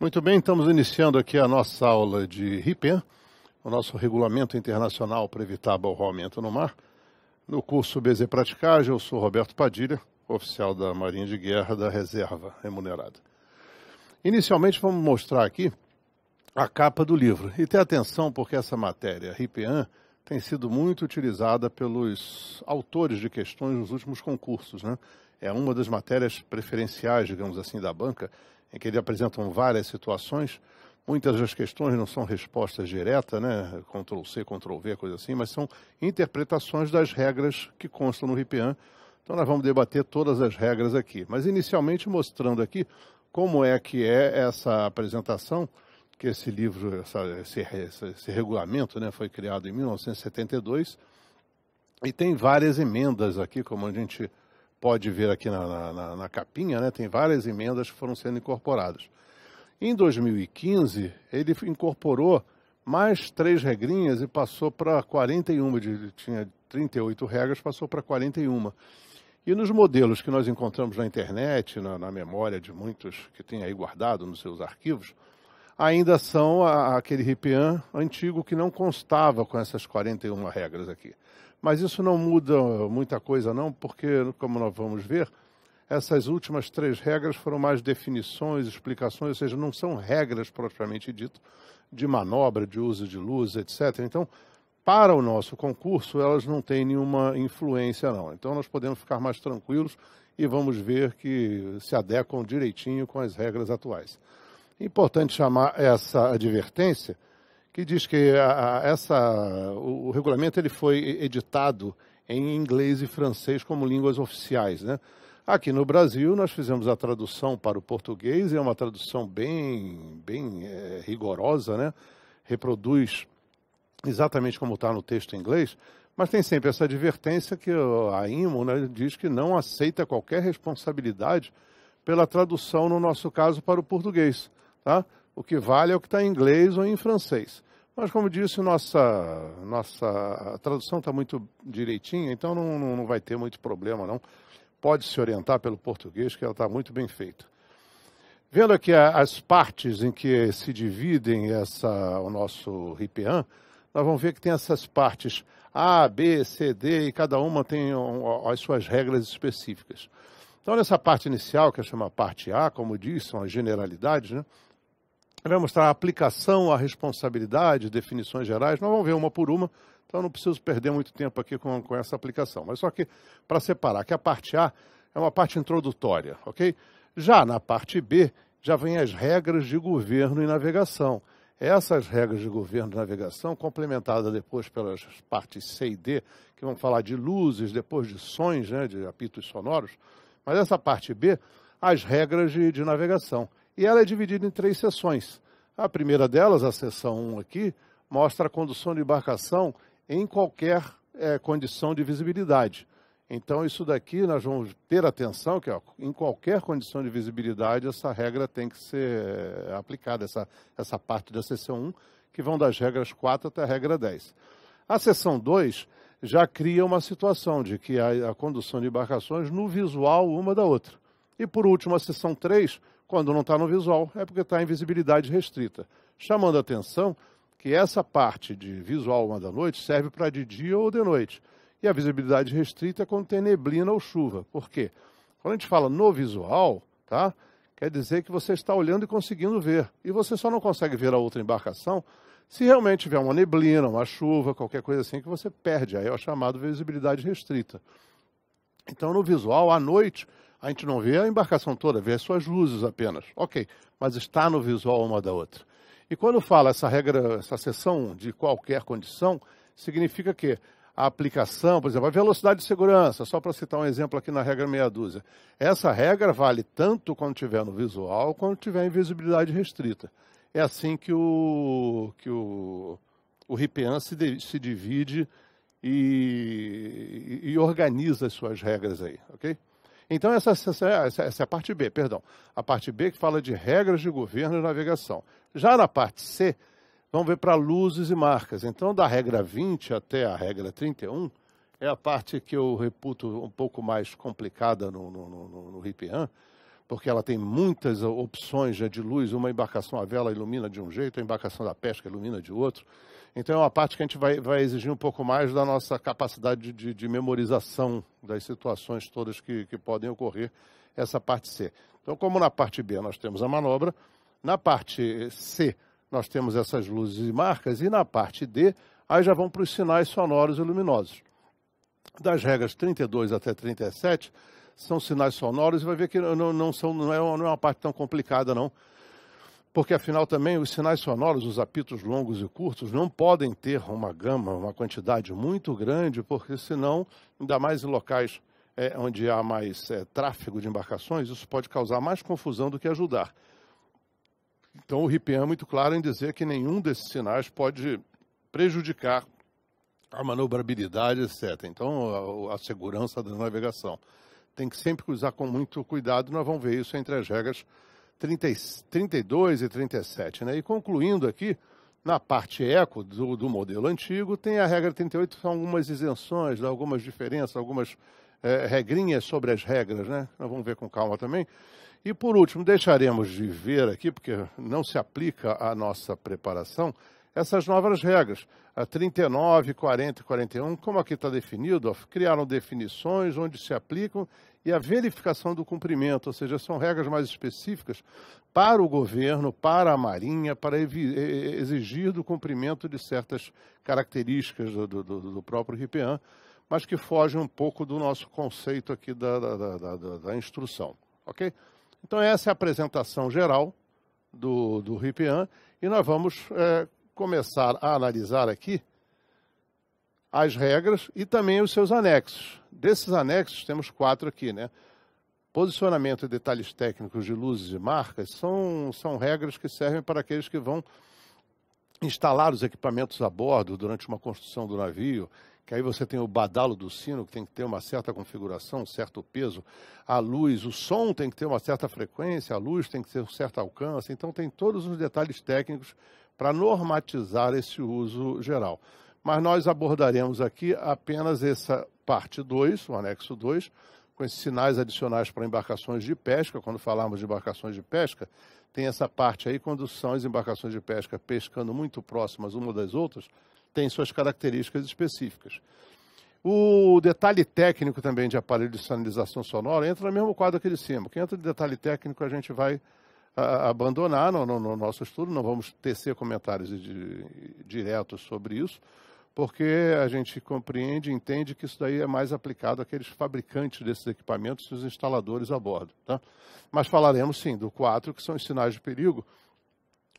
Muito bem, estamos iniciando aqui a nossa aula de RIPEN, o nosso regulamento internacional para evitar abalroamento no mar. No curso BZ Praticagem, eu sou Roberto Padilha, oficial da Marinha de Guerra da Reserva Remunerada. Inicialmente vamos mostrar aqui a capa do livro. E ter atenção porque essa matéria, RIPEAN, tem sido muito utilizada pelos autores de questões nos últimos concursos. Né? É uma das matérias preferenciais, digamos assim, da banca em que ele apresenta várias situações. Muitas das questões não são respostas diretas, né? Ctrl C, Ctrl V, coisa assim, mas são interpretações das regras que constam no RIPEAN. Então nós vamos debater todas as regras aqui. Mas inicialmente mostrando aqui como é que é essa apresentação, que esse livro, essa, esse, esse, esse regulamento né, foi criado em 1972, e tem várias emendas aqui, como a gente pode ver aqui na, na, na capinha, né, tem várias emendas que foram sendo incorporadas. Em 2015, ele incorporou mais três regrinhas e passou para 41, ele tinha 38 regras, passou para 41. E nos modelos que nós encontramos na internet, na, na, memória de muitos que tem aí guardado nos seus arquivos, ainda são a, aquele RIPEAN antigo que não constava com essas 41 regras aqui. Mas isso não muda muita coisa, não, porque, como nós vamos ver, essas últimas três regras foram mais definições, explicações, ou seja, não são regras propriamente dito de manobra, de uso de luz, etc. Então, para o nosso concurso, elas não têm nenhuma influência, não. Então, nós podemos ficar mais tranquilos e vamos ver que se adequam direitinho com as regras atuais. Importante chamar essa advertência que diz que a, essa, o, o, regulamento ele foi editado em inglês e francês como línguas oficiais. Né? Aqui no Brasil, nós fizemos a tradução para o português, e é uma tradução bem, bem é, rigorosa, né? reproduz exatamente como está no texto em inglês, mas tem sempre essa advertência que a IMO né, diz que não aceita qualquer responsabilidade pela tradução, no nosso caso, para o português. Tá? O que vale é o que está em inglês ou em francês. Mas, como disse, nossa, nossa tradução está muito direitinha, então não, não vai ter muito problema, não. Pode se orientar pelo português, que ela está muito bem feita. Vendo aqui as partes em que se dividem essa, o nosso RIPEAN, nós vamos ver que tem essas partes A, B, C, D, e cada uma tem as suas regras específicas. Então, nessa parte inicial, que é chamada parte A, como diz, são as generalidades, né? vai mostrar a aplicação à responsabilidade, definições gerais. Nós vamos ver uma por uma, então não preciso perder muito tempo aqui com, com essa aplicação. Mas só que, para separar, que a parte A é uma parte introdutória, ok? Já na parte B, já vem as regras de governo e navegação. Essas regras de governo e navegação, complementadas depois pelas partes C e D, que vão falar de luzes, depois de sons, né, de apitos sonoros, mas essa parte B, as regras de, de navegação e ela é dividida em três sessões. A primeira delas, a seção 1 aqui, mostra a condução de embarcação em qualquer é, condição de visibilidade. Então, isso daqui nós vamos ter atenção que ó, em qualquer condição de visibilidade essa regra tem que ser é, aplicada, essa, essa parte da seção 1, que vão das regras 4 até a regra 10. A seção 2 já cria uma situação de que a, a condução de embarcações no visual uma da outra. E por último, a seção 3, quando não está no visual, é porque está em visibilidade restrita. Chamando a atenção que essa parte de visual uma da noite serve para de dia ou de noite. E a visibilidade restrita é quando tem neblina ou chuva. Por quê? Quando a gente fala no visual, tá? quer dizer que você está olhando e conseguindo ver. E você só não consegue ver a outra embarcação se realmente tiver uma neblina, uma chuva, qualquer coisa assim, que você perde. Aí é o chamado visibilidade restrita. Então, no visual, à noite, a gente não vê a embarcação toda, vê as suas luzes apenas. Ok, mas está no visual uma da outra. E quando fala essa regra, essa seção de qualquer condição, significa que a aplicação, por exemplo, a velocidade de segurança, só para citar um exemplo aqui na regra meia dúzia. Essa regra vale tanto quando estiver no visual, quando tiver em visibilidade restrita. É assim que o, que o, o RIPEAN se, de, se divide e, e, e organiza as suas regras aí, ok? Então, essa, essa, essa é a parte B, perdão. A parte B que fala de regras de governo e navegação. Já na parte C, vamos ver para luzes e marcas. Então, da regra 20 até a regra 31, é a parte que eu reputo um pouco mais complicada no, no, no, no porque ela tem muitas opções né, de luz. Uma embarcação à vela ilumina de um jeito, a embarcação da pesca ilumina de outro. Então é uma parte que a gente vai, vai exigir um pouco mais da nossa capacidade de, de memorização das situações todas que, que podem ocorrer, essa parte C. Então, como na parte B nós temos a manobra, na parte C nós temos essas luzes e marcas, e na parte D, aí já vão para os sinais sonoros e luminosos. Das regras 32 até 37, são sinais sonoros, e vai ver que não, não, são, não, é uma, não é uma parte tão complicada, não porque afinal também os sinais sonoros, os apitos longos e curtos, não podem ter uma gama, uma quantidade muito grande, porque senão, ainda mais em locais é, onde há mais é, tráfego de embarcações, isso pode causar mais confusão do que ajudar. Então o RIPEAN é muito claro em dizer que nenhum desses sinais pode prejudicar a manobrabilidade, etc. Então a, a segurança da navegação. Tem que sempre usar com muito cuidado, nós vamos ver isso entre as regras 30, 32 e 37. Né? E concluindo aqui, na parte eco do, do, modelo antigo, tem a regra 38, são algumas isenções, algumas diferenças, algumas é, regrinhas sobre as regras, né? Nós vamos ver com calma também. E por último, deixaremos de ver aqui, porque não se aplica à nossa preparação, essas novas regras, a 39, 40 e 41, como aqui está definido, criaram definições onde se aplicam e a verificação do cumprimento, ou seja, são regras mais específicas para o governo, para a Marinha, para exigir do cumprimento de certas características do, do, do próprio RIPEAN, mas que fogem um pouco do nosso conceito aqui da, da, da, da instrução, ok? Então essa é a apresentação geral do, do RIPEAN e nós vamos é, começar a analisar aqui as regras e também os seus anexos. Desses anexos, temos quatro aqui, né? Posicionamento e detalhes técnicos de luzes e marcas são, são regras que servem para aqueles que vão instalar os equipamentos a bordo durante uma construção do navio, que aí você tem o badalo do sino, que tem que ter uma certa configuração, um certo peso, a luz, o som tem que ter uma certa frequência, a luz tem que ter um certo alcance, então tem todos os detalhes técnicos para normatizar esse uso geral. Mas nós abordaremos aqui apenas essa parte 2, o anexo 2, com esses sinais adicionais para embarcações de pesca. Quando falarmos de embarcações de pesca, tem essa parte aí, quando são as embarcações de pesca pescando muito próximas uma das outras, tem suas características específicas. O detalhe técnico também de aparelho de sinalização sonora entra no mesmo quadro aqui de cima. Quem entra de detalhe técnico, a gente vai abandonar no, no, no, nosso estudo, não vamos tecer comentários de, de, diretos sobre isso, porque a gente compreende e entende que isso daí é mais aplicado àqueles fabricantes desses equipamentos e os instaladores a bordo. Tá? Mas falaremos sim do 4, que são os sinais de perigo,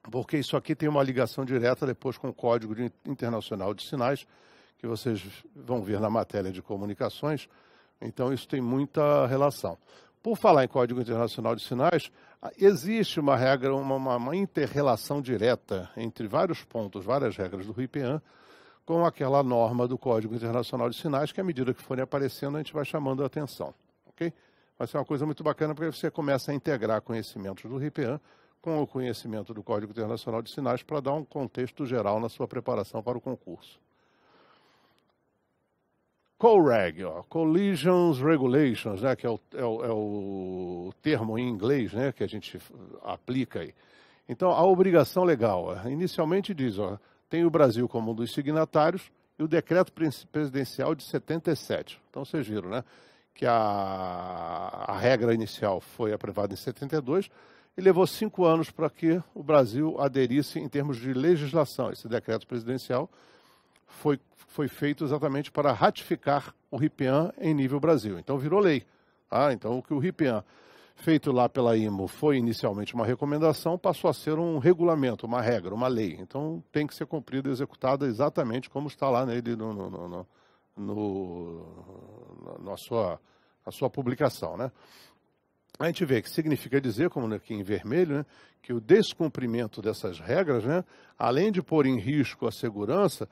porque isso aqui tem uma ligação direta depois com o Código Internacional de Sinais, que vocês vão ver na matéria de comunicações. Então, isso tem muita relação. Por falar em Código Internacional de Sinais, existe uma regra, uma, uma, uma interrelação direta entre vários pontos, várias regras do RIPAN, com aquela norma do Código Internacional de Sinais, que à medida que forem aparecendo, a gente vai chamando a atenção. Ok? Vai ser uma coisa muito bacana, porque você começa a integrar conhecimentos do RIPAN com o conhecimento do Código Internacional de Sinais para dar um contexto geral na sua preparação para o concurso. COREG, ó, Collisions Regulations, né, que é o, é, o, é o, termo em inglês né, que a gente aplica aí. Então, a obrigação legal, inicialmente diz, ó, tem o Brasil como um dos signatários e o decreto presidencial de 77. Então, vocês viram, né? Que a, a regra inicial foi aprovada em 72 e levou cinco anos para que o Brasil aderisse em termos de legislação. Esse decreto presidencial foi foi feito exatamente para ratificar o RIPEAN em nível Brasil. Então virou lei. Ah, então o que o RIPEAN feito lá pela IMO foi inicialmente uma recomendação, passou a ser um regulamento, uma regra, uma lei. Então tem que ser cumprida e executada exatamente como está lá nele no, no, no, no na, sua, na sua publicação. Né? A gente vê que significa dizer, como aqui em vermelho, né, que o descumprimento dessas regras, né, além de pôr em risco a segurança,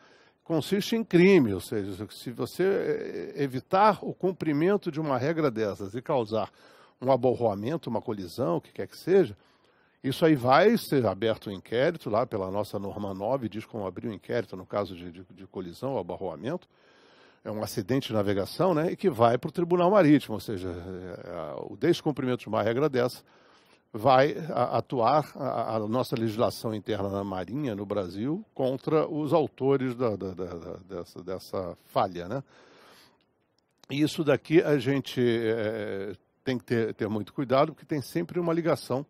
consiste em crime, ou seja, se você eh, evitar o cumprimento de uma regra dessas e causar um aborroamento, uma colisão, o que quer que seja, isso aí vai ser aberto um inquérito lá pela nossa norma 9, diz como abrir o um inquérito no caso de, de, de colisão ou abarroamento, é um acidente de navegação, né, e que vai para o Tribunal Marítimo, ou seja, é, é, o descumprimento de uma regra dessa vai atuar a, a, nossa legislação interna na Marinha, no Brasil, contra os autores da, da, da, dessa, dessa, falha. Né? Isso daqui a gente é, tem que ter, ter, muito cuidado, porque tem sempre uma ligação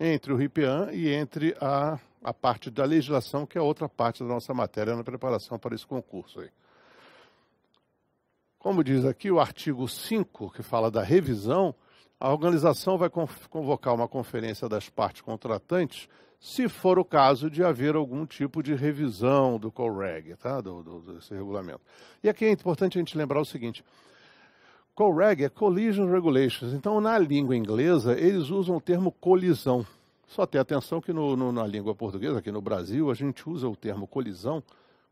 entre o RIPEAN e entre a, a parte da legislação, que é outra parte da nossa matéria na preparação para esse concurso. Aí. Como diz aqui o artigo 5, que fala da revisão, a organização vai convocar uma conferência das partes contratantes, se for o caso de haver algum tipo de revisão do COREG, tá? do, do, desse regulamento. E aqui é importante a gente lembrar o seguinte: COREG é Collision Regulations. Então, na língua inglesa, eles usam o termo colisão. Só ter atenção que no, no, na língua portuguesa, aqui no Brasil, a gente usa o termo colisão,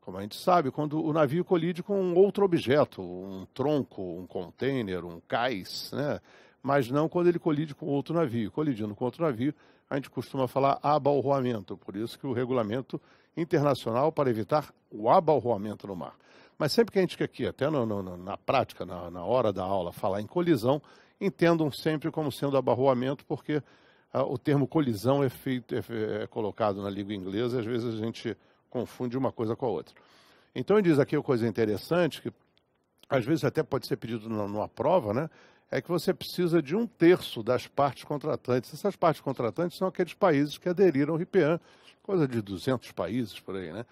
como a gente sabe, quando o navio colide com outro objeto, um tronco, um container, um cais, né? mas não quando ele colide com outro navio. Colidindo com outro navio, a gente costuma falar abalroamento, por isso que o regulamento internacional para evitar o abalroamento no mar. Mas sempre que a gente quer aqui, até no, no, na prática, na, na, hora da aula, falar em colisão, entendam sempre como sendo abarroamento, porque ah, o termo colisão é, feito, é, é colocado na língua inglesa e às vezes a gente confunde uma coisa com a outra. Então ele diz aqui uma coisa interessante, que às vezes até pode ser pedido numa prova, né? é que você precisa de um terço das partes contratantes. Essas partes contratantes são aqueles países que aderiram ao IPEAN, coisa de 200 países por aí, né?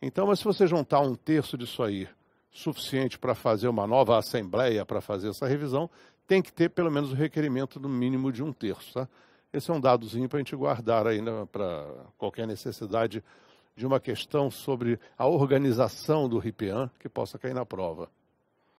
Então, mas se você juntar um terço disso aí, suficiente para fazer uma nova assembleia para fazer essa revisão, tem que ter pelo menos o requerimento do mínimo de um terço, tá? Esse é um dadozinho para a gente guardar aí né, para qualquer necessidade de uma questão sobre a organização do RIPEAN que possa cair na prova.